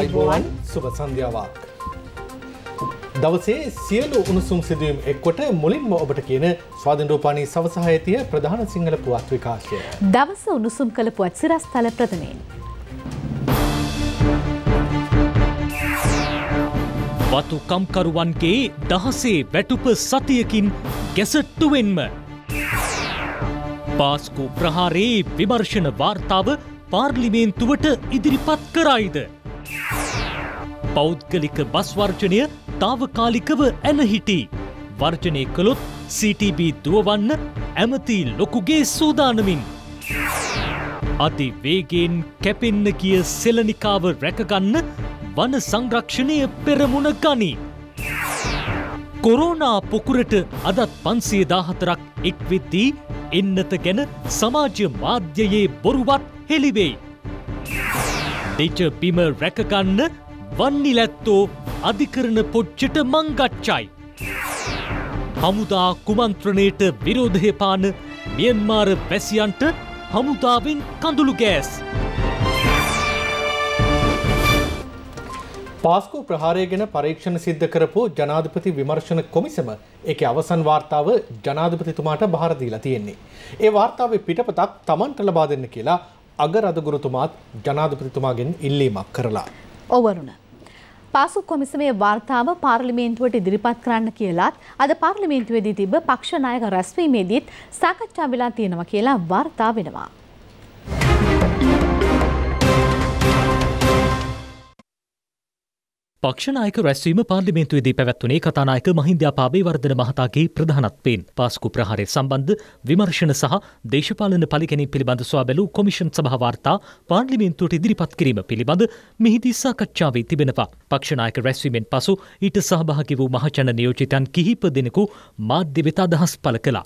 අයිබෝවන් සුබ සන්ධ්‍යාවක්. දවසේ සියලු උණුසුම් සිදුවීම් එක්කොට මුලින්ම ඔබට කියන ස්වාධින්රූපානී සවසාහයතිය ප්‍රධාන සිංහල පුවත් විකාශය. දවස උණුසුම් කළ පුවත් සිරස්ථල ප්‍රථමයෙන්. වතු කම්කරුවන්ගේ දහසේ වැටුප සතියකින් ගැසට්ටුවෙන්ම. පාස්කු ප්‍රහාරයේ විමර්ශණ වාර්තාව පාර්ලිමේන්තුවට ඉදිරිපත් කරයිද. පෞද්ගලික බස් වර්ජනය තාවකාලිකව ඇනහිටි. වර්ජනය කළොත් CTB දුවවන්න ඇමති ලොකුගේ සූදානමින්. අති වේගෙන් කැපෙන්න කිය සෙලනිකාව රැකගන්න වන සංරක්ෂණය පෙරමුණ ගනි. කොරෝනා පොකුරට අදත් පන්සේ දාහතරක් එක්වෙද්දී එන්නත ගැන සමාජ මාධ්‍යයේ බොරුවත් හෙළිවෙයි. දෙචපිම රැකගන්න වන්නිලැත්තෝ අධිකරණ පොච්චට මංගච්චයි. හමුදා කුමන්ත්‍රණයට විරෝධය පාන මියන්මාර වැසියන්ට හමුදාවෙන් කඳුළු ගෑස්. පාස්කු ප්‍රහාරය ගැන පරීක්ෂණ සිද්ධ කරපු ජනාධිපති විමර්ශන කොමිසම එක අවසන් වාර්තාව ජනාධිපතිතුමාට භාරදීලා තියෙන්නේ. ඒ වාර්තාවේ පිටපතක් තමන්ට ලබා දෙන්න කියලා අගරදගුරුතුමාත් ජනාධපතිතුමාගෙන් ඉල්ලීමක් කරලා. ඔවරුණ. පාසු කොමිසමේ වාර්තාව පාර්ලිමේන්තුවට ඉදිරිපත් කරන්න කියලාත් අද පාර්ලිමේන්තුවේදී තිබ පක්ෂනායක රැස්වීමේදීත් සාකච්ඡා වෙලා තියෙනවා කියලා වාර්තා වෙනවා. පක්ෂනායක රැස්වීම පාර්ලිමේන්තුවේදී පැවැත්වුණේ කතානායක මහින්ද්‍යාපාබේ වර්ධන මහතාගේ ප්‍රධානත්වයෙන් පාස්කු ප්‍රහාරය සම්බන්ධ විමර්ශන සහ දේශපාලන පලිකැනීම් පිළිබඳ ස්වාබැලූ කොමිෂන් සභාවාර්තා පාර්ලිමේන්තුවට ඉදිරිපත් කිරීම පිළිබඳ මෙහිදී සාකච්ඡාවේ තිබෙනවා. පක්ෂනායක රැස්වීමෙන් පසු ඊට සහභාගි වූ මහජන නියෝජිතන් කිහිප දෙනෙකු මාධ්‍ය වෙත අදහස් පළ කළා.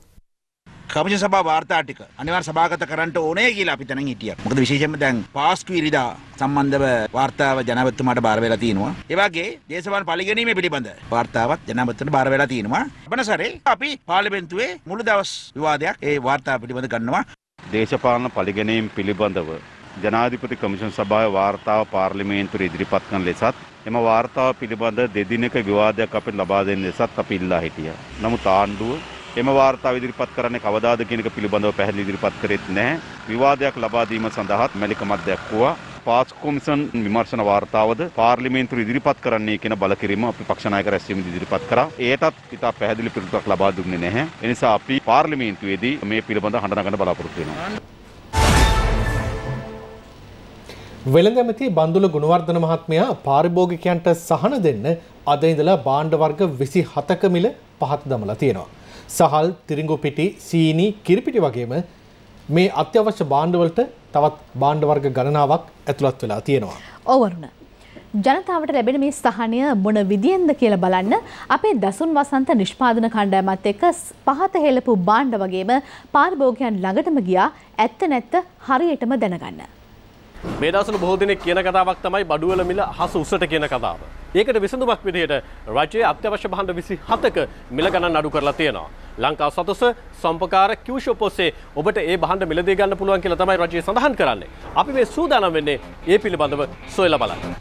කමජ සභා වාර්තා ටික අනිවාර්ය සභාගත කරන්න ඕනේ කියලා අපි තනින් හිටියා. මොකද විශේෂයෙන්ම දැන් පාස්කු ඉරිදා සම්බන්ධව වාර්තාව ජනාධිපතිතුමාට බාර වෙලා තියෙනවා. ඒ වගේ දේශපාලන පරිගැනීමේ පිළිබඳ වාර්තාවක් ජනාධිපතිතුමාට බාර වෙලා තියෙනවා. අපන සැරේ අපි පාර්ලිමේන්තුවේ මුළු දවස් විවාදයක් ඒ වාර්තාව පිළිබඳ ගන්නවා. දේශපාලන පරිගැනීම් පිළිබඳව ජනාධිපති කමිෂන් සභාවේ වාර්තාව පාර්ලිමේන්තුවට ඉදිරිපත් කරන ලෙසත් එම වාර්තාව පිළිබඳ දෙදිනක විවාදයක් අපිට ලබා දෙන ලෙසත් අපි ඉල්ලා හිටියා. නමුත් ආණ්ඩුව එම වාර්තා ඉදිරිපත් කරන්නේ කවදාද කියන එක පිළිබඳව පැහැදිලි ඉදිරිපත් කරෙත් නැහැ. විවාදයක් ලබා දීම සඳහාත් මැලිකමක් දැක්වුවා. පාස් කොමිසන් විමර්ශන වාර්තාවද පාර්ලිමේන්තුව ඉදිරිපත් කරන්නේ කියන බලකිරීම අපි පක්ෂ නායක රැස්වීම ඉදිරිපත් කරා. ඒටත් ඉතා පැහැදිලි පිළිතුරක් ලබා දුන්නේ නැහැ. ඒ නිසා අපි පාර්ලිමේන්තුවේදී මේ පිළිබඳව හඬ නගන්න බලාපොරොත්තු වෙනවා. වෙළඳැමති බඳුල ගුණවර්ධන මහත්මයා පාරිභෝගිකයන්ට සහන දෙන්න අද ඉඳලා බාණ්ඩ වර්ග 27ක මිල පහත් දමලා තියෙනවා. සහල් තිරිංගුපිටි සීනි කිරිපිටි වගේම මේ අත්‍යවශ්‍ය බාණ්ඩවලට තවත් බාණ්ඩ වර්ග ගණනාවක් ඇතුළත් වෙලා තියෙනවා. ඔවරුණ. ජනතාවට ලැබෙන මේ සහනය මොන විදියෙන්ද කියලා බලන්න අපේ දසුන් වසන්ත නිෂ්පාදන කණ්ඩායමත් එක්ක පහත හෙලපු බාණ්ඩ වගේම පාරිභෝගිකයන් ළඟටම ගියා ඇත්ත නැත්ත හරියටම දැනගන්න. මේ දවස්වල බොහෝ දෙනෙක් කියන කතාවක් තමයි බඩුවල මිල හස උසට කියන කතාව. ඒකට විසඳුමක් විදිහට රජයේ අත්‍යවශ්‍ය භාණ්ඩ 27ක මිල ගණන් අඩු කරලා තියෙනවා. ලංකා සතස සම්පකාර කිව්ෂොප් ඔස්සේ ඔබට ඒ භාණ්ඩ මිලදී ගන්න පුළුවන් කියලා තමයි රජය සඳහන් කරන්නේ. අපි මේ සූදානම් වෙන්නේ ඒ පිළිබඳව සොයලා බලන්න.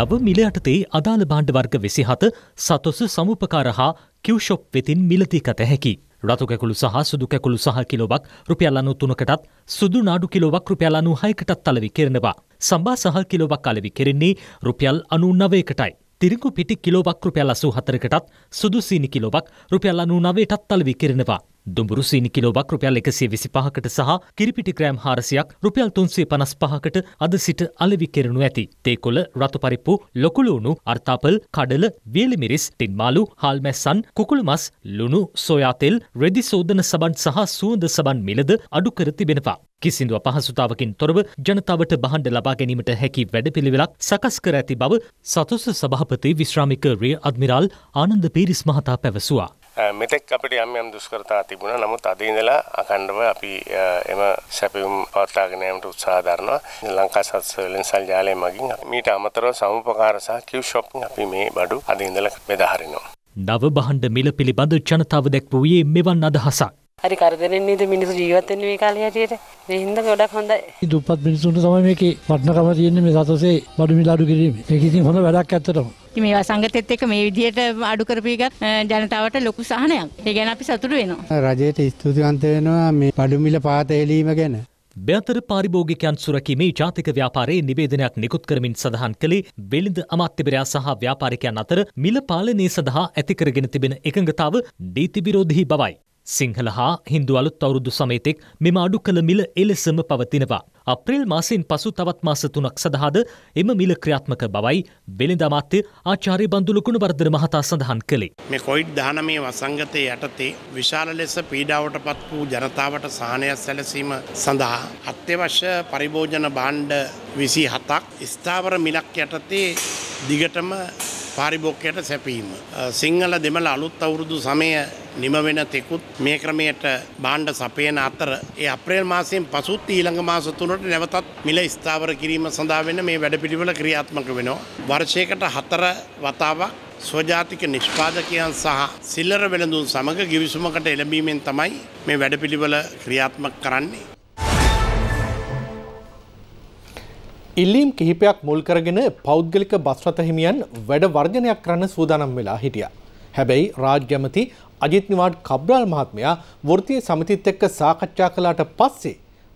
නව මිල යටතේ අදාළ භාණ්ඩ වර්ග වෙසි හත සතොස සමුපකාර හා කිව්ෂොප් වෙතින් මිලතිකත හැකි. රතු කැකුළු සහ සුදු කැකුළු සහ කිලොවක් රුපියල් අනු තුනකටත් සුදු නාඩු කිලොවක් රුපියල් අනු හයකටත් තලවි කරනවා. සම්බා සහල් කිලෝවක් කලවි කෙරෙන්නේ රුපියල් අනු නවයකටයි. තිරිකු පිටි කිලෝවක් රුපියල් අසූ හතරකටත් සුදු සීනි කිලෝවක් රුපියල් අනු නවයටත් තලවි කෙරෙනවා. දුඹුරු සීනි කිලෝබක් රුපියල් එකසිය විසි පහකට සහ කිරිපිටි ග්‍රෑම් හාරසියක් රුපියල් තුන්සේ පනස් පහකට අද සිට අලවි කෙරනු ඇති. තේකොළ රතු පරිප්පු ලොකුලූුණු අර්තාපල් කඩල වියලිමිරිස් තින්මාලු හාල්මැස්සන් කුකුළු මස් ලුණු සොයාතෙල් රෙදි සෝදන සබන් සහ සුවඳ සබන් මිලද අඩුකර තිබෙනවා. කිසිදු අපහසුතාවකින් තොරව ජනතාවට බහන්ඩ ලබා ගැනීමට හැකි වැඩපිළිවෙලක් සකස් කර ඇති බව සතුස සභාපති විශ්‍රාමික රිය අද්මිරාල් ආනන්ද පීරිස් මහතා පැවසුවා. මෙතෙක් අපිට යම් යම් දුෂ්කරතා තිබුණා. නමුත් අද ඉඳලා අඛණ්ඩව අපි එම සැපයුම් පවත්වාගෙන යාමට උත්සාහ දරනවා. ලංකා සත්සවලෙන්සල් ජාලය මගින් මීට අමතරව සමුපකාර සහ කිව් ෂොපින් අපි මේ බඩු අද ඉඳලා බෙදා හරිනවා. නව බහණ්ඩ මිල පිළිබඳ ජනතාව දැක්වූයේ මෙවන් අදහසක්. හරි කරදරෙන් නේද මිනිස්සු ජීවත් වෙන්නේ මේ කාලේ හැටියට. මේ හින්දා ගොඩක් හොඳයි. දුප්පත් මිනිසුන්ට තමයි මේකේ වටිනකම තියෙන්නේ මේ සතසේ බඩු මිලාඩු කිරීම. ඒක ඉතින් හොඳ වැඩක් ඇත්තටම. මේ සංගතෙත් එක්ක මේ විදිහට අඩු කරපීගත් ජනතාවට ලොකු සහනයක්. ඒ ගැන අපි සතුටු වෙනවා. රජයට ස්තුතිවන්ත වෙනවා මේ බඩු මිල පාත හෙලීම ගැන. බ්‍යතර පාරිභෝගිකයන් සුරකිමේ ජාතික ව්‍යාපාරයේ නිවේදනයක් නිකුත් කරමින් සඳහන් කළේ වෙළඳ අමාත්‍යවරයා සහ ව්‍යාපාරිකයන් අතර මිල පාලනය සඳහා ඇතිකරගෙන තිබෙන එකඟතාව නීති විරෝධී බවයි. සිංහල හා හින්දු අලුත් අවුරුදු සමේතෙක් මෙම අඩු කළ මිල එලෙසම පවතිනවා. අප්‍රේල් මාසයෙන් පසු තවත් මාස තුනක් සඳහාද එම මිල ක්‍රියාත්මක බවයි වෙළඳ අමාත්‍ය ආචාර්ය බන්දුලු ගුණවර්ධන මහතා සඳහන් කළේ. මේ කොවිඩ් 19 වසංගතයේ යටතේ විශාල ලෙස පීඩාවට පත් වූ ජනතාවට සහනය සැලසීම සඳහා අත්‍යවශ්‍ය පරිභෝජන භාණ්ඩ 27ක් ස්ථාවර මිලක් යටතේ දිගටම පාරිභෝගිකයට සැපීම. සිංහල දෙමළ අලුත් අවුරුදු සමය නිම වෙන තෙකුත් මේ ක්‍රමයට භාණ්ඩ සපයන අතර ඒ අප්‍රේල් මාසයෙන් පසුත් ඊළඟ මාස තුනට නැවතත් මිල ස්ථාවර කිරීම සඳහා වෙන මේ වැඩපිළිවෙල ක්‍රියාත්මක වෙනවා. වර්ෂයකට හතර වතාවක් ස්වජාතික නිෂ්පාදකයන් සහ සිල්ලර වෙළඳුන් සමඟ ගිවිසුමකට එළඹීමෙන් තමයි මේ වැඩපිළිවෙල ක්‍රියාත්මක කරන්නේ. ඉල්ලීම් කිහිපයක් මුල් කරගෙන පෞද්ගලික බස්රත හිමියන් වැඩ වර්ජනයක් කරන්න සූදානම් වෙලා හිටියා. හැබැයි රාජ්‍යමති අජිත් නිවාඩ් කබ්‍රාල් මහත්මයා වෘත්තීය සමිතිත් එක්ක සාකච්ඡා කළාට පස්සේ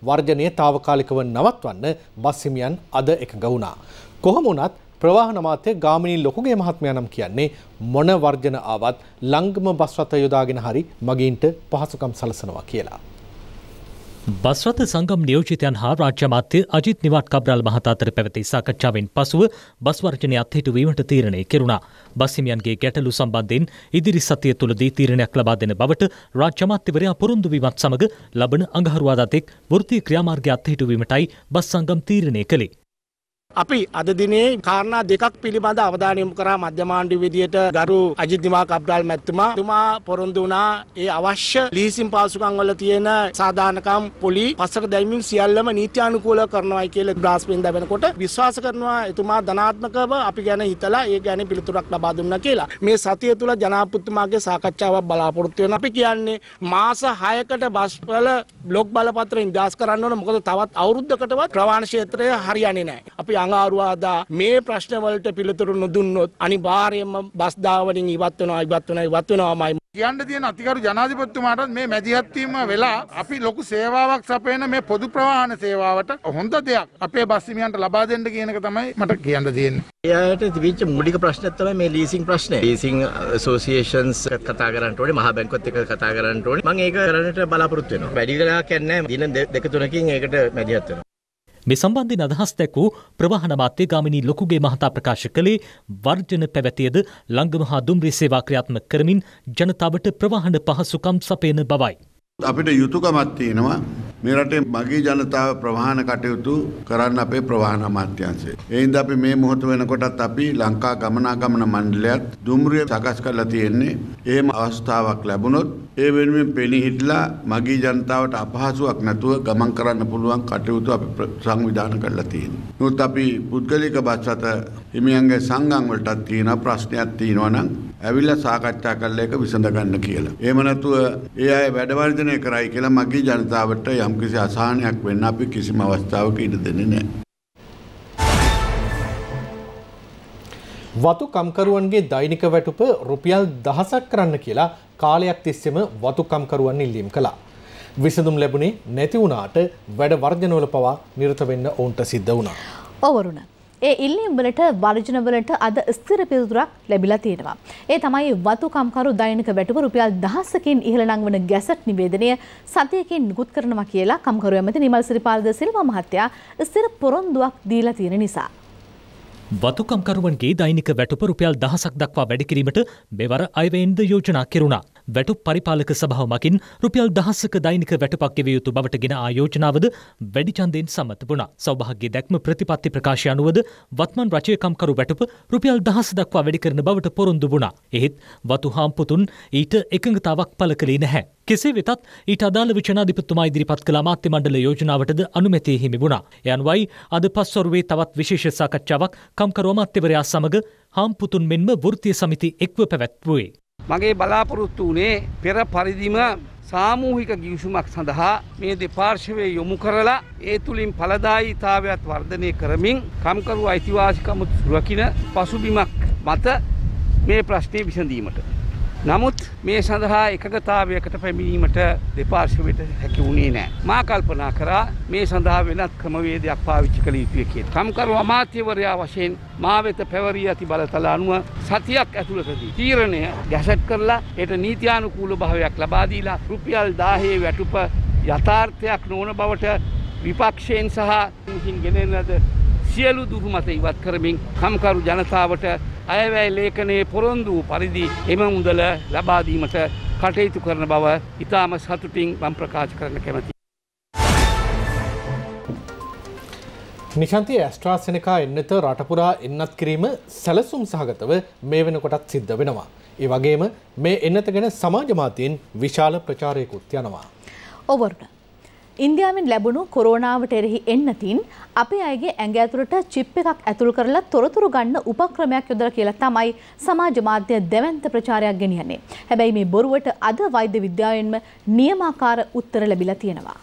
වර්ජනය తాවකාලිකව නවත්වන්න බස් හිමියන් අද එකඟ වුණා. කොහොම වුණත් ප්‍රවාහන මාත්‍ය ගාමිණී ලොකුගේ මහත්මයා නම් කියන්නේ මොන වර්ජන ආවත් ලංගම බස් රථ යොදාගෙන හරි මගීන්ට පහසුකම් සලසනවා කියලා. බස්රත සංගම් නියෝජිතයන් හා රාජ්‍ය මාත්‍ය අජිත් නිවාට් කබ්‍රාල් මහතා අතර පැවති සාකච්ඡාවෙන් පසුව බස් වර්ජනය අත්හිටු වීමට තීරණය කෙරුණා. බස් හිමියන්ගේ ගැටලු සම්බන්ධයෙන් ඉදිරි සතිය තුළදී තීරණයක් ලබා දෙන බවට රාජ්‍ය මාත්‍යවරයා පොරොන්දු වීමත් සමග ලබන අඟහරුවාදා තෙක් වෘත්තීය ක්‍රියාමාර්ගය අත්හිටු වීමටයි බස් සංගම් තීරණය කළේ. අපි අද දිනේ කාරණා දෙකක් පිළිබඳ අවධානය යොමු කරා මධ්‍යමාණ්ඩු විදියට ගරු අජිත් නිමාක අබ්ඩාල් මැතිතුමා තුමා පොරොන්දු වුණා ඒ අවශ්‍ය ලීසින් පාසුකම් වල තියෙන සාධාරණකම් පොලි පස්සක දැමීම් සියල්ලම නීත්‍යානුකූලව කරනවායි කියලා බ්‍රාස්පෙන් දැවෙනකොට විශ්වාස කරනවා එතුමා ධනාත්මකව අපි ගැන හිතලා ඒ ගැන පිළිතුරක් ලබා දුන්නා කියලා මේ සතිය තුල ජනාධිපතිතුමාගේ සාකච්ඡාවක් බලාපොරොත්තු වෙනවා අපි කියන්නේ මාස 6කට බස් වල බ්ලොක් බලපත්‍ර ඉන්දාස් කරන්න ඕන මොකද තවත් අවුරුද්දකටවත් ප්‍රවාහන ක්ෂේත්‍රය හරියන්නේ නැහැ අපි අඟාරුවාදා මේ ප්‍රශ්නවලට පිළිතුරු නොදුන්නොත් අනිවාර්යයෙන්ම බස් ධාවනින් ඉවත් වෙනවා ඉවත් වෙනවා ඉවත් වෙනවාමයි කියන්න තියෙන අතිගරු ජනාධිපතිතුමාටත් මේ මැදිහත් වීම වෙලා අපි ලොකු සේවාවක් සපයන මේ පොදු ප්‍රවාහන සේවාවට හොඳ දෙයක් අපේ බස් හිමියන්ට ලබා දෙන්න කියන එක තමයි මට කියන්න තියෙන්නේ. ඒ අයට තිබිච්ච මූලික ප්‍රශ්නයක් තමයි මේ ලීසින් ප්‍රශ්නේ. ලීසින් ඇසෝසියේෂන්ස් කතා කරන්න ඕනේ, මහා බැංකුවත් එක්ක කතා කරන්න ඕනේ. මම ඒක කරන්නට බලාපොරොත්තු වෙනවා. වැඩි වෙලා කියන්නේ දින දෙක තුනකින් ඒකට මැදිහත් වෙනවා. මේ සම්බන්ධයෙන් අදහස් දැක්වූ ප්‍රවාහන මාත්‍ය ගාමිණී ලොකුගේ මහතා ප්‍රකාශ කළේ වර්ජන පැවැතියද ලංගම හා දුම්රී සේවා ක්‍රියාත්මක කරමින් ජනතාවට ප්‍රවාහන පහසුකම් සපයන බවයි. අපිට යුතුයකමක් තියෙනවා මේ රටේ මගේ ජනතාව ප්‍රවාහන කටයුතු කරන්න අපේ ප්‍රවාහන අමාත්‍යාංශය. ඒ හින්දා අපි මේ මොහොත වෙනකොටත් අපි ලංකා ගමනාගමන මණ්ඩලයත් දුම්රිය සකස් කරලා තියෙන්නේ. එහෙම අවස්ථාවක් ලැබුණොත් ඒ වෙනුවෙන් පෙනී හිටලා මගේ ජනතාවට අපහසුාවක් නැතුව ගමන් කරන්න පුළුවන් කටයුතු අපි සංවිධානය කරලා තියෙනවා. නමුත් අපි පුද්ගලික බස් රථ හිමියන්ගේ සංගම් වලටත් තියෙන ප්‍රශ්නයක් තියෙනවා නම් ඇවිල්ලා සාකච්ඡා කරලා ඒක විසඳ ගන්න කියලා. එහෙම නැතුව ඒ අය වැඩ වර්ධනය කරයි කියලා මගේ ජනතාවට යම්කිසි අසහනයක් වෙන්න අපි කිසිම අවස්ථාවක ඉඩ දෙන්නේ නැහැ. වතු කම්කරුවන්ගේ දෛනික වැටුප රුපියල් දහසක් කරන්න කියලා කාලයක් තිස්සෙම වතු කම්කරුවන් ඉල්ලීම් කළා. විසඳුම් ලැබුණේ නැති වුණාට වැඩ වර්ජනවල පවා නිරත වෙන්න ඔවුන්ට සිද්ධ වුණා. ඔවරුණා ඒ ඉල්ලීම් වලට වර්ජන වලට අද ස්ථිර පිළිතුරක් ලැබිලා තියෙනවා. ඒ තමයි වතුකම්කරු දෛනික වැටුප රුපියල් දහසකින් ඉහළ නංවන ගැසට් නිවේදනය සතියකින් නිකුත් කරනවා කියලා කම්කරු ඇමති නිමල් සිරිපාලද සිල්වා මහත්තයා ස්ථිර පොරොන්දුවක් දීලා තියෙන නිසා. වතුකම්කරුවන්ගේ දෛනික වැටුප රුපියල් දහසක් දක්වා වැඩිකිරීමට මෙවර අයවේන්ද යෝජනා කෙරුණා. වැටු පරිපාලක සභාවමකින් රුපියල් දහසක දෛනික වැටපක් එවිය යුතු බවට ගෙන ආයෝජනාවද වැඩිචන්දයෙන් සම්මත වුණා. සෞභාග්‍ය දැක්ම ප්‍රතිපත්ති ප්‍රකාශය අනුවද වත්මන් රචයකම්කරු වැටුප රුපියල් දහස දක්වා වැඩි කරන බවට පොරොන්දු වුණා. එහෙත් වතු හාම්පුතුන් ඊට එකඟතාවක් පළ කළේ නැහැ. කෙසේ වෙතත් ඊට අදාළ විචනාධිපතුමා ඉදිරිපත් කළ අමාත්‍ය මණ්ඩල යෝජනාවටද අනුමැතිය හිමි වුණා. යන්වයි අද පස්වරුවේ තවත් විශේෂ සාකච්ඡාවක් කම්කරු අමාත්‍යවරයා සමග හාම්පුතුන් මෙන්ම වෘත්තීය සමිති එක්ව පැවැත්වුවේ. මගේ බලාපොරොත්තු වනේ පෙර පරිදිම සාමූහික ගිවිසුමක් සඳහා මේ දෙපාර්ශවය යොමු කරලා ඒ තුළින් පලදායීතාවයක් වර්ධනය කරමින් කම්කරු අයිතිවාසිකමුත් සුරකින පසුබිමක් මත මේ ප්‍රශ්නය විසඳීමට. නමුත් මේ සඳහා එකගතාවයකට පැමිණීමට දෙපාර්ශවයට හැකි වුණේ නෑ. මා කල්පනා කරා මේ සඳහා වෙනත් ක්‍රමවේදයක් පාවිච්චි කළ යුතුය කිය. කම්කරු අමාත්‍යවරයා වශයෙන් මා වෙත පැවරී ඇති බලතල අනුව සතියක් ඇතුළතදී තීරණය ගැසට් කරලා එයට නීතියානුකූල භාවයක් ලබා දීලා රුපියල් 1000 වැටුප යථාර්ථයක් නොවන බවට විපක්ෂයෙන් සහ විසින් ගෙනෙන ලද සියලු දුරු මත ඉවත් කරමින් කම්කරු ජනතාවට අයවැය ලේඛනයේ පොරොන්දු පරිදි එම මුදල ලබා දීමට කටයුතු කරන බව ඉතාම සතුටින් මම ප්‍රකාශ කරන්න කැමතියි. නිශන්ති ඇස්ට්‍රාසෙනකා එන්නත රටපුරා එන්නත් කිරීම සැලසුම් සහගතව මේ වෙනකොටත් සිද්ධ වෙනවා. ඒ වගේම මේ එන්නත ගැන සමාජමාතයෙන් විශාල ප්‍රචාරයකුත් යනවා. ඔබරට. ඉන්දයාමෙන් ලැබුණු කොරෝනාවට එරෙහි එන්නතින් අපේ අයගේ ඇඟ ඇතුළට චිප් එකක් ඇතුළු කරලා තොරතුරු ගන්න උපක්‍රමයක් යොදලා කියලා තමයි සමාජ මාධ්‍ය දැවැන්ත ප්‍රචාරයක් ගෙනියන්නේ. හැබැයි මේ බොරුවට අද වෛද්‍ය විද්‍යාවෙන්ම නියමාකාර උත්තර ලැබිලා තියෙනවා.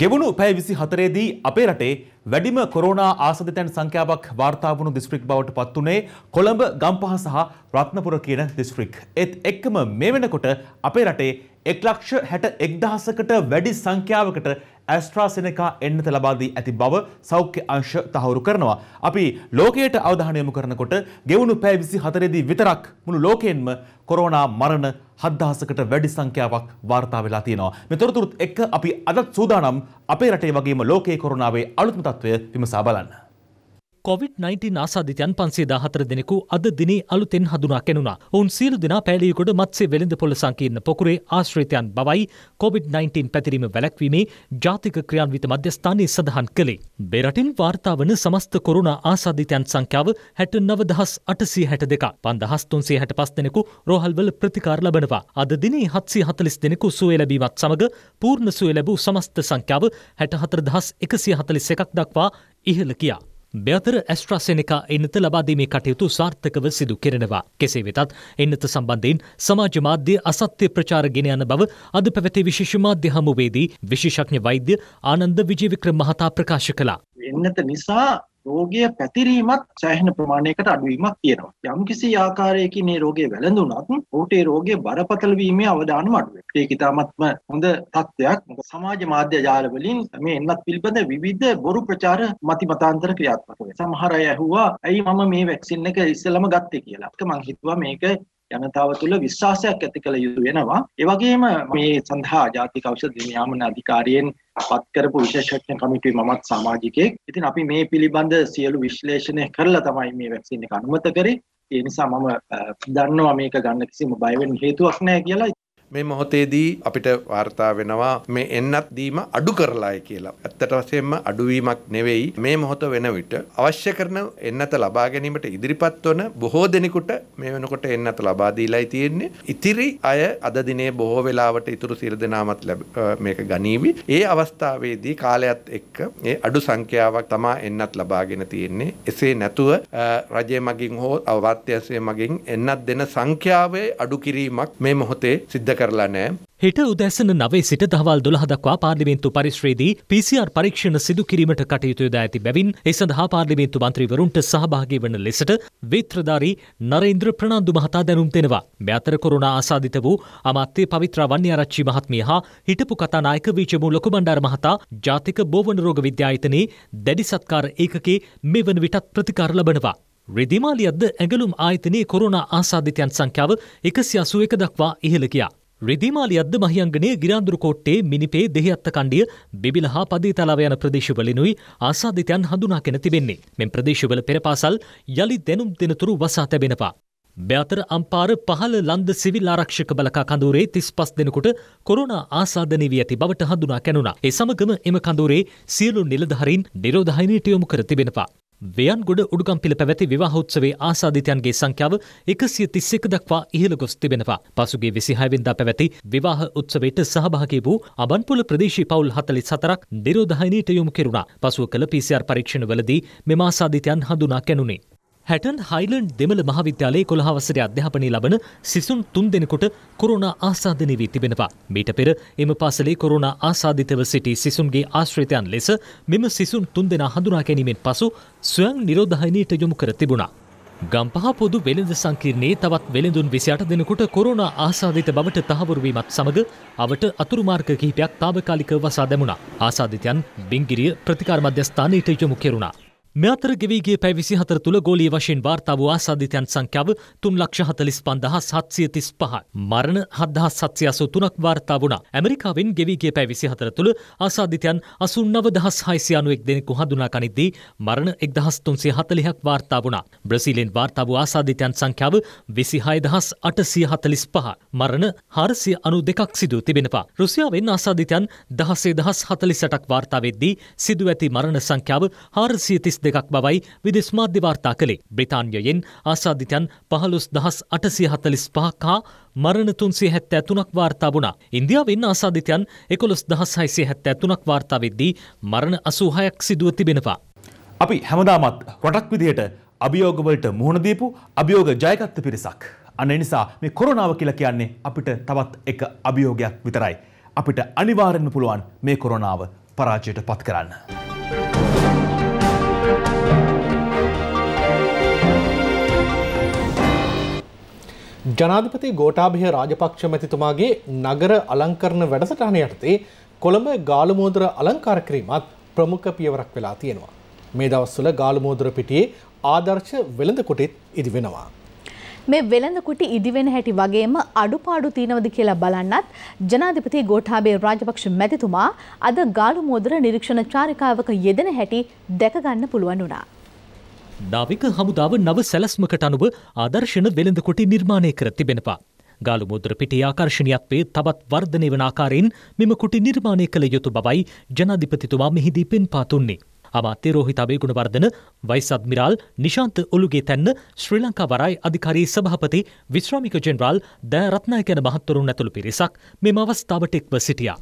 ගෙවුණු පැය විසි හතරේදී අපේ රටේ වැඩිම කොරෝනා ආසධිතැන් සංඛ්‍යාවක් වාර්තාාවුණු දිස්ත්‍රික් බවට පත්වනේ කොළඹ ගම්පහ සහ ප්‍රත්නපුර කියන දිස්ත්‍රික්. එත් එක්කම මේ වෙනකොට අපේ රටේ එක්ලක්ෂ හැට එක්දහසකට වැඩි සංඛ්‍යාවකට ඇස්ට්‍රාසෙනකා එන්නත ලබාදී ඇති බව සෞඛ්‍ය අංශ තහවුරු කරනවා. අපි ලෝකයට අවධානයමු කරනකොට ගෙවුණු පැෑ විසි හතරේදී විතරක් මුළු ලෝකයෙන්ම කොරෝනා මරණ හද්දහසකට වැඩි සංඛ්‍යාවක් වාර්තා වෙලා තියෙනවා. මෙතොරතුරුත් එක්ක අපි අදත් සූදානම් අපේ රටේ වගේම ලෝකයේ කොරනාවේ අලුත්ම තත්ත්වය විමසා බලන්න. කොවිD-19 ආසාධිතයන් පන්සේ දාහතර දෙනෙකු අද දිනේ අලුතෙන් හඳුනා කෙනුණා. ඔවුන් සියලු දෙනා පෑලියකොට මත්සේ වෙළඳ පොළ සංකීර්ණ පොකුරේ ආශ්‍රිතයන් බවයි කොවිD-19 පැතිරීම වැළැක්වීමේ ජාතික ක්‍රියාන්විත මධ්‍යස්ථානයේ සඳහන් කළේ. බෙරටින් වාර්තා වන සමස්ත කොරුණා ආසාධිතයන් සංඛ්‍යාව 69862 5365 දෙනෙකු රෝහල්වල ප්‍රතිකාර ලබනවා. අද දිනේ 740 දෙනෙකු සුවය ලැබීමත් සමග පූර්ණ සුවය ලැබූ සමස්ත සංඛ්‍යාව 64141ක් දක්වා ඉහළ කියා. මෙතර ඇස්ට්‍රසෙනකා එන්නත ලබාදීමේ කටයුතු සාර්ථකව සිදු කෙරෙනවා. කෙසේ වෙතත් එන්නත සම්බන්ධයෙන් සමාජ මාධ්‍ය අසත්‍ය ප්‍රචාර ගෙන යන බව අද පැවති විශේෂ මාධ්‍ය හමුවේදී විශේෂඥ වෛද්‍ය ආනන්ද විජේවික්‍රම මහතා ප්‍රකාශ කළා. එන්නත නිසා රෝගය පැතිරීමත් සෑහෙන ප්‍රමාණයකට අඩුවීමක් තියෙනවා. යම්කිසි ආකාරයකින් මේ රෝගය වැළඳුණත් ඔහුට ඒ රෝගයේ බරපතල වීමේ අවදානම අඩු වෙනවා. ඒක ඉතාමත්ම හොඳ තත්ත්වයක්. මොකද සමාජ මාධ්‍ය ජාල වලින් මේ එන්නත් පිළිබඳ විවිධ බොරු ප්‍රචාර මති මතාන්තර ක්‍රියාත්මක වෙනවා. සමහර අය ඇහුවා ඇයි මම මේ වැක්සින් එක ඉස්සෙල්ලම ගත්තේ කියලා. ඒක මම හිතුවා මේක ජනතාව තුළ විශ්වාසයක් ඇති කළ යුතු වෙනවා. ඒ වගේම මේ සඳහා ජාතික ඖෂධ නියාමන අධිකාරියෙන් පත් කරපු විශේෂඥ කමිටුවේ මමත් සමාජිකයෙක්. ඉතින් අපි මේ පිළිබඳ සියලු විශ්ලේෂණය කරලා තමයි මේ වැක්සින් එක අනුමත කරේ. ඒ නිසා මම දන්නවා මේක ගන්න කිසිම බය වෙන්න හේතුවක් නැහැ කියලා. මේ මොහොතේදී අපිට වාර්තා වෙනවා මේ එන්නත් දීම අඩු කරලායි කියලා. ඇත්තට වශයෙන්ම අඩුවීමක් නෙවෙයි මේ මොහොත වෙන විට අවශ්‍ය කරන එන්නත ලබා ගැනීමට ඉදිරිපත් වන බොහෝ දෙනෙකුට මේ වෙනකොට එන්නත ලබා දීලායි තියෙන්නේ. ඉතිරි අය අද දිනේ බොහෝ වෙලාවට ඉතුරු සියලු දෙනාමත් මේක ගනීවි. ඒ අවස්ථාවේදී කාලයත් එක්ක ඒ අඩු සංඛ්‍යාවක් තමා එන්නත් ලබාගෙන තියෙන්නේ. එසේ නැතුව රජය මගින් හෝ අමාත්‍යංශය මගින් එන්නත් දෙන සංඛ්‍යාවේ අඩු කිරීමක් මේ මොහොතේ සිද්ධ කරලා නෑ. හිට උදැසන නවේ සිට දවල් දොළහදක්වා පාර්ලිමේන්තු පරිශ්‍රයේදී PCR පරීක්ෂණ සිදු කිරීමට කටයුතු යොදා ඇති බැවින් ඒ සඳහා පාර්ලිමේන්තු මන්ත්‍රීවරුන්ට සහභාගී වන ලෙසට විත්‍රධාරී නරේන්ද්‍ර ප්‍රනාන්දු මහතා දැනුම් දෙනවා. මේ අතර කොරුණා ආසාදිත වූ අමාත්‍ය පවිත්‍ර වන්‍යාරච්චි මහත්මිය හා හිටපු කතානායක වීජමූ ලොකුබණ්ඩාර මහතා ජාතික බෝවන රෝග විද්‍යායතනයේ දැඩි සත්කාර ඒකකේ මෙවන විටත් ප්‍රතිකාර ලබනවා. රිදිමාලියද්ද ඇගලුම් ආයතනයේ කොරුණා ආසාධිතයන් සංඛ්‍යාව එකසි අසුව එක දක්වා ඉහළ ගියා. රිදිමාලියද්ද මහියංගනය ගිරාන්දුරු කෝට්ටේ මිනිපේ දෙහත්ත කණ්ඩිය බිබිල හා පදී තලාව යන ප්‍රදේශවලිනුයි ආසාධිතයන් හඳුනාගෙන තිබෙන්නේ මෙම ප්‍රදේශවල පෙරපාසල් යළි දැනුම් දෙනතුරු වසා තැබෙනවා. බ්‍යාතර අම්පාර පහළ ලන්ද සිවිල් ආරක්ෂක බලකා කඳුරේ තිස් පස් දෙනකුට කොරුණ ආසාධනී වී ඇති බවට හඳුනා කැනුණා. ඒ සමගම එම කඳුරේ සියලු නිලධහරින් නිරෝධහිනීට යොමු කර තිබෙනවා. වයන්ගොඩ උඩුගම්පිල පැවැති විවාහෝත්සවේ ආසාධිතයන්ගේ සංඛ්‍යාව එකසිය තිස්සෙක දක්වා ඉහළ ගොස් තිබෙනවා. පසුගේ විසිහයවෙන්දා පැවැති විවාහ උත්සවයට සහභාගී වූ අබන්පුල ප්‍රදේශී පවුල් හතලි සතරක් නිරෝධහයිනීට යොමු කෙරුණා. පසුව කළ PCR පරීක්ෂණවලදී මෙම ආසාධිතයන් හඳුනා කැනුණේ. හැටන් හයිලන්ඩ් දෙමළ මහාවිද්‍යාලයේ කොළහවසර අධ්‍යාපනය ලබන සිසුන් තුන් දෙනෙකුට කොරුණ ආසාධනය වී තිබෙනවා. මීට පෙර එම පාසලේ කොරුණ ආසාධිතව සිටි සිසුන්ගේ ආශ්‍රිතයන් ලෙස මෙම සිසුන් තුන් දෙනා හඳුනා ගැනීමෙන් පසු ස්වයන් නිරෝධහයිනයට යොමු කර තිබුණා. ගම්පහ පොදු වෙළඳ සංකීර්ණයේ තවත් වෙළඳුන් විසියට දෙනකොට කොරුණ ආසාධිත බවට තහවුරුවීමත් සමඟ අවට අතුරුමාර්ග කිහිපයක් තාවකාලික වසා දැමුණා. ආසාධිතයන් බිංගිරිය ප්‍රතිකාර මධ්‍යස්ථානයට යොමු කෙරුණා. මෙතර ගෙවීගේ පැවිසි හතර තුළ ගෝලී වශයෙන් වාර්තාාව ආසාධිතයන් සංඛ්‍යාව තුන් ලක්ෂ හතලිස් පන්දහ සත්සිය තිස් පහ. මරණ හදදහ සත්්‍යය අසු තුනක් වාර්තා වුණ ඇමරිකාවෙන් ගෙවීගේ පැවිසි හතර තුළ ආසාධිතයන් අසුන් නව දහස් හයිසියනුවෙක් දෙනෙකු හඳුනා කනිද්දී මරණ එක්දහස් තුන්සේ හතලිහක් වාර්තා වුණ. බ්‍රසිලෙන් වාර්තාාව ආසාධිතයන් සංඛ්‍යාව විසි හයදහස් අටසිය හතලිස් පහ. මරණ හාරසිය අනු දෙකක් සිදුව තිබෙනවා. රුසියාවෙන් ආසාධිතයන් දහසේ දහස් හතලිසටක් වාර්තාවෙද්දී සිදුව ඇති මරණ සංඛ්‍යාව හාරසියතිස් තිස් දෙකක් බවයි විදෙස් මාධ්‍ය වාර්තා කළේ. බ්‍රිතාන්යයෙන් ආසාධිතයන් පහළොස් දහස් අටසිය හතලිස් පහක් හා මරණ තුන්සිය හැත්ත ඇතුනක් වාර්තා වුණා. ඉන්දියාවෙන් ආසාධිතයන් එකොළොස් දහස් හයිසිය හැත්ත ඇතුනක් වාර්තා වෙද්දී මරණ අසූහයක් සිදුව තිබෙනවා. අපි හැමදාමත් රටක් විදිහට අභියෝගවලට මුහුණදීපු අභියෝග ජයගත්ත පිරිසක්. අන්න නිසා මේ කොරනාව කියලා කියන්නේ අපිට තවත් එක අභියෝගයක් විතරයි. අපිට අනිවාරෙන්ම පුළුවන් මේ කොරනාව පරාජයට පත් කරන්න. ජනාධිපති ගෝටාභය රාජපක්ෂ මැතිතුමාගේ නගර අලංකරන වැඩසටහන යටතේ කොළඹ ගාලමෝදර අලංකාර කිරීමත් ප්‍රමුඛ පියවරක් වෙලා තියෙනවා. මේ දවස්වල ගාලමෝදර පිටියේ ආදර්ශ වෙළඳ කුටිත් ඉදි වෙනවා. මේ වෙළඳ කුටි ඉදිවෙන හැටි වගේම අඩුපාඩු තියෙනවද කියලා බලන්නත් ජනාධිපති ගෝඨාභය රාජපක්ෂ මැතිතුමා අද ගාලුමෝදර නිරීක්ෂණ චාරිකාවක යෙදෙන හැටි දැක ගන්න පුළුවන් වුණා. නාවික හමුදාව නව සැලස්මකට අනුව ආදර්ශන වෙළඳකොටි නිර්මාණය කර තිබෙනවා. ගාලු මුද්‍ර පිටේ ආකර්ෂණීයත්වයේ තවත් වර්ධනය වන ආකාරයෙන් මෙම කුටි නිර්මාණය කළ යුතු බවයි ජනාධිපතිතුමා මෙහිදී පෙන්වා දුන්නේ. අමාත්‍ය Rohitha Abeygunawardena vice admiral Nishantha Ulugetenne Sri Lanka වරායි අධිකාරී සභාපති විශ්‍රාමික ජෙනරාල් දෑ රත්නායක යන මහත්වරුන් ඇතුළු පිරිසක් මෙම අවස්ථාවට එක්ව සිටියා.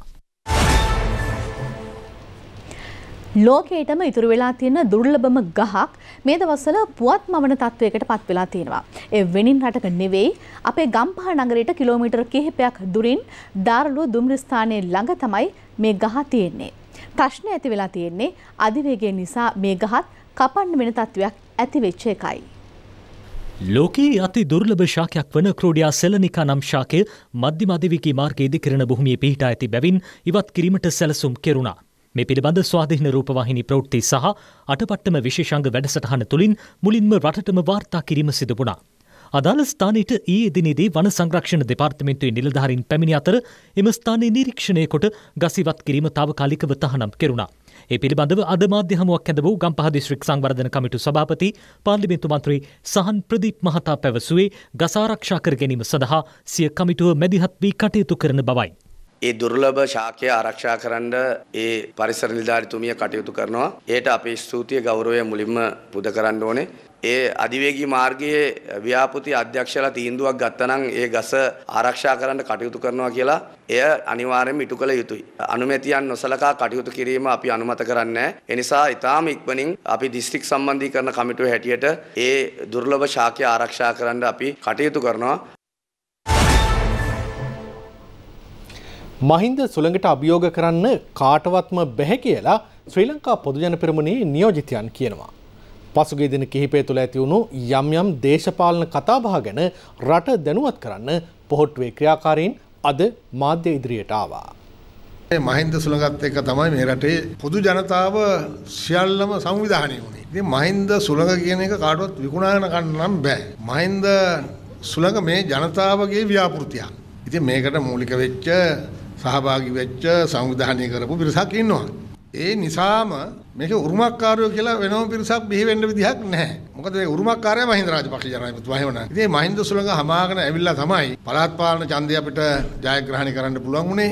ලෝකයටම ඉතුරු වෙලා තියෙන දුර්ලභම ගහක් මේ දවස්වල පුවත් මවන තත්වයකට පත් වෙලා තියෙනවා. ඒ වෙනින් රටක නෙවෙයි අපේ ගම්පහ නගරයට කිලෝමීටර් කිහිපයක් දුරින් දාරළුව දුම්රිය ස්ථානයේ ළඟ තමයි මේ ගහ තියෙන්නේ. ප්‍රශ්න ඇති වෙලා තියෙන්නේ අධිවේගය නිසා මේ ගහත් කපන්න වෙන තත්වයක් ඇති වෙච්ච එකයි. ලෝකයේ අති දුර්ලභ ශාකයක් වන ක්‍රෝඩියා සෙලනිකා නම් ශාකය මධ්‍යම අධිවිකී මාර්ගයේදී කිරණ භූමියේ පිහිටා ඇති බැවින් ඉවත් කිරීමට සැලසුම් කෙරුණා. මේ පිළිබඳ ස්වාධීන රූපවාහිනි ප්‍රවෘත්ති සහ අටපට්ටම විශේෂංග වැඩසටහන තුළින් මුලින්ම රටටම වාර්තා කිරීම සිදු වුණා. අදාළ ස්ථානයට ඊයේ දිනේදී වන සංරක්ෂණ දෙපාර්තමේන්තුවේ නිලධාරීන් පැමිණි අතර එම ස්ථානයේ නිරීක්ෂණය කොට ගසිවත් කිරීම తాවකාලිකව තහනම් කෙරුණා. ඒ පිළිබඳව අද මාධ්‍ය හමුවක් ඇඳ වූ ගම්පහ දිස්ත්‍රික් සංවර්ධන කමිටු සභාපති පාර්ලිමේන්තු මන්ත්‍රී සහන් ප්‍රදීප් මහතා පැවසුවේ ගස ආරක්ෂා කර ගැනීම සඳහා සිය කමිටුව මැදිහත් වී කටයුතු කරන බවයි. ඒ දුර්ලභ ශාකය ආරක්ෂා කරන්න ඒ පරිසර නිලධාරිතුමිය කටයුතු කරනවා. ඒට අපේ ස්තුතිය ගෞරවය මුලින්ම පුද කරන්න ඕනේ. ඒ අධිවේගී මාර්ගයේ ව්‍යාපෘති අධ්‍යක්ෂලා තීන්දුවක් ගත්තනම් ඒ ගස ආරක්ෂා කරන්න කටයුතු කරනවා කියලා එය අනිවාර්යයෙන්ම ඉටු කළ යුතුයි. අනුමැතියන් නොසලකා කටයුතු කිරීම අපි අනුමත කරන්නේ නැහැ. එනිසා ඊටාම ඉක්මනින් අපි දිස්ත්‍රික් සම්බන්ධීකරණ කමිටුවේ හැටියට ඒ දුර්ලභ ශාකය ආරක්ෂා කරන්න අපි කටයුතු කරනවා. මහින්ද සුළඟට අභියෝග කරන්න කාටවත්ම බැහැ කියලා ශ්‍රී ලංකා පොදුජන පෙරමුණේ නියෝජිතයන් කියනවා. පසුගේ දින කිහිපය තුළ ඇතිවුණු යම් යම් දේශපාලන කතාබහ ගැන රට දැනුවත් කරන්න පොහොට්ටුවේ ක්‍රියාකාරීන් අද මාධ්‍ය ඉදිරියට ආවා. මහින්ද සුළඟත් එක තමයි මේ රටේ පොදු ජනතාව සියල්ලම සංවිධානය වුණේ. ඉතින් මහින්ද සුළඟ කියන එක කාටවත් විකුණාගෙන ගන්න නම් බෑ. මහින්ද සුළඟ මේ ජනතාවගේ ව්‍යාපෘතියක්. ඉතින් මේකට මූලික වෙච්ච සහභාගී වෙච්ච සංවිධානය කරපු පිරිසක් ඉන්නවා. ඒ නිසාම මේක උරුමකාරයෝ කියලා වෙනම පිරිසක් බිහි වෙන්න විදිහක් නැහැ. මොකද මේ උරුමකාරයා මහින්ද රාජපක්ෂ ජනාධිපතිතුමා එහෙම නැහැ. ඉතින් මහින්ද සුළඟ හමාගෙන ඇවිල්ලා තමයි පළාත් පාලන ඡන්දය අපිට ජයග්‍රහණය කරන්න පුළුවන් වුණේ.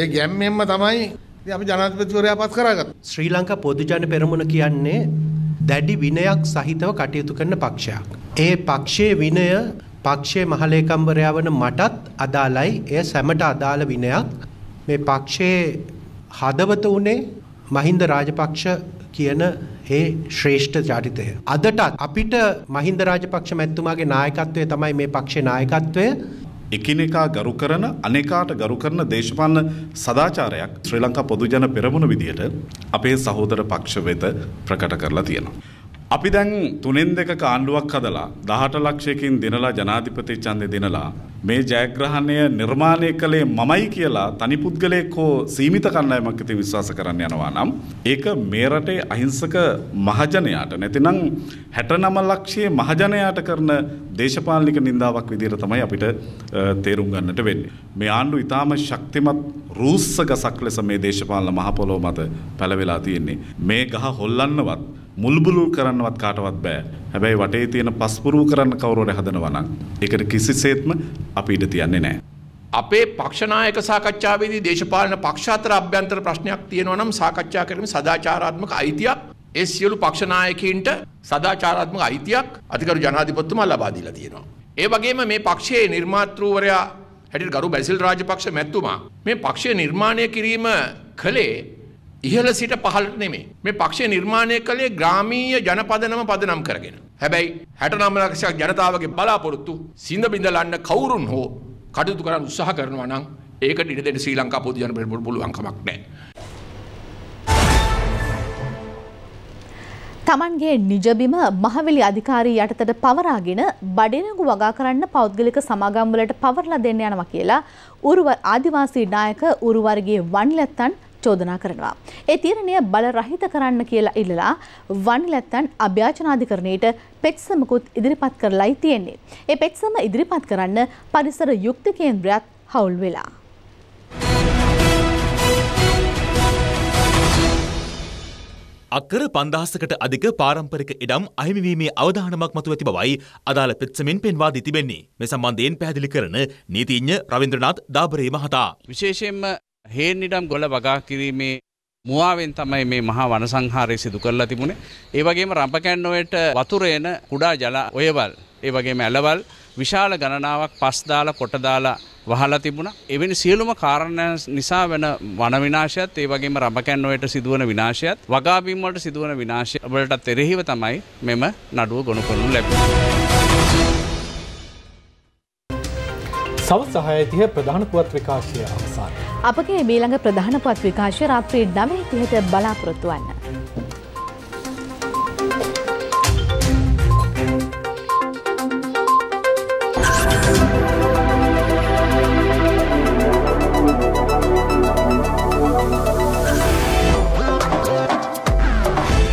ඒ ගැම්මෙන්ම තමයි ඉතින් අපි ජනාධිපතිවරයා පත් කරගත්තා. ශ්‍රී ලංකා පොදුජන පෙරමුණ කියන්නේ දැඩි විනයක් සහිතව කටයුතු කරන පක්ෂයක්. ඒ පක්ෂයේ විනය පක්ෂයේ මහලේකම්වරයා වන මටත් අදාළයි. එය සැමට අදාළ විනයක්. මේ පක්ෂයේ හදවත උනේ මහින්ද රාජපක්ෂ කියන ඒ ශ්‍රේෂ්ඨ චරිතය. අදටත් අපිට මහින්ද රාජපක්ෂ මැතිතුමාගේ නායකත්වය තමයි මේ පක්ෂේ නායකත්වය. එකිනෙකා ගරු කරන අනෙකාට ගරු කරන දේශපාලන සදාචාරයක් ශ්‍රී ලංකා පොදු ජන පෙරමුණ විදියට අපේ සහෝදර පක්ෂ වෙත ප්‍රකට කරලා තියෙනවා. අපි දැන් තුනෙන් දෙක කාණ්ඩුවක් හදලා දහට ලක්ෂයකින් දෙනලා ජනාධිපති ඡන්දය දෙනලා මේ ජයග්‍රහණය නිර්මාණය කළේ මමයි කියලා තනි පුද්ගලයෙක් හෝ සීමිත කණ්ඩායමක් ඉදිරියේ විශ්වාස කරන්න යනවා නම් ඒක මේ රටේ අහිංසක මහජනයාට නැතිනම් 69 ලක්ෂයේ මහජනයාට කරන දේශපාලනික නින්දාවක් විදිහට තමයි අපිට තේරුම් ගන්නට වෙන්නේ. මේ ආණ්ඩුව ඊටාම ශක්තිමත් රූස්ස ගසක් ලෙස මේ දේශපාලන මහ පොළොව මත පැලවෙලා තියෙන්නේ. මේ ගහ හොල්ලන්නවත් මුල්බුලු කරන්නවත් කාටවත් බෑ. හැබැයි වටේ තියෙන පස්පුරු කරන්න කවුරුර හදනවා නම් ඒකට කිසිසේත්ම අපි ඉඩ තියන්නේ නැහැ. අපේ පක්ෂනායක සාකච්ඡාවේදී දේශපාලන පක්ෂ අතර අභ්‍යන්තර ප්‍රශ්නයක් තියෙනවා නම් සාකච්ඡා කිරීම සදාචාරාත්මක අයිතියක් ඒ සියලු පක්ෂනායකයින්ට සදාචාරාත්මක අයිතියක් අධිකරු ජනාධිපතිතුමා ලබා දීලා තියෙනවා. ඒ වගේම මේ පක්ෂයේ නිර්මාතෘවරයා හැටියට ගරු බැසිල් රාජපක්ෂ මැතිතුමා මේ පක්ෂය නිර්මාණය කිරීම කළේ ඉහළ සිට පහළට නෙමේ. මේ පක්ෂය නිර්මාණය කළේ ග්‍රාමීය ජනපදනම පදනම් කරගෙන. හැබැයි 69 ලක්ෂයක් ජනතාවගේ බලාපොරොත්තු සිඳ බිඳලන්න කවුරුන් හෝ කටයුතු කරන්න උත්සාහ කරනවා නම් ඒකට ඉඩ දෙන්න ශ්‍රී ලංකා පොදු ජන පෙරමුණ පුළුවන් කමක් නැහැ. තමන්ගේ නිජබිම මහවිලි අධිකාරී යටතට පවරාගෙන බඩිනගු වගා කරන්න පෞද්ගලික සමාගම්වලට පවරලා දෙන්න යනවා කියලා උරුව ආදිවාසී නායක උරුවර්ගයේ වන්ලැත්තන් චෝදනා කරනවා. ඒ තීරණය බල රහිත කරන්න කියලා ඉල්ලලා වනිලැත්තන් අභ්‍යාචනාධිකරණයට පෙක්සමකුත් ඉදිරිපත් කරලායි තියෙන්නේ. ඒ පෙක්සම ඉදිරිපත් කරන්න පරිසර යුක්ති කේන්ද්‍රයත් හවුල් වෙලා. අක්කර පන්දහසකට අධික පාරම්පරික ඉඩම් අහිමිවීමේ අවධානමක් මතු ඇති බවයි අදාළ පෙත්සමෙන් පෙන්වා දී තිබෙන්නේ. මේ සම්බන්ධයෙන් පැහැදිලි කරන නීතිඥ රවින්ද්‍රනාත් දාබරේ මහතා. විශේෂයෙන්ම හේනිඩම් ගොල වගා කිරීමේ මුවාවෙන් තමයි මේ මහා වනසංහාරය සිදු කරලා තිබුණේ. ඒ වගේම රම්පකැන්නොයට වතුර එන කුඩා ජල ඔයවල්, ඒ වගේම ඇලවල් විශාල ගණනාවක් පස් දාලා කොට දාලා වහලා තිබුණා. එවැනි සියලුම කාරණා නිසා වෙන වන විනාශයත් ඒ වගේම රඹකැන්නොයට සිදුවන විනාශයත් වගාබීම් වලට සිදුවන විනාශය වලටත් එරෙහිව තමයි මෙම නඩුව ගොනු කරනු ලැබුණේ. සවස් 6:30 ප්‍රධාන පුවත් විකාශය අවසන්. අපගේ මීළඟ ප්‍රධාන පත් විකාශය රාත්‍රී නවය තිහට බලාපොරොත්තුවන්න.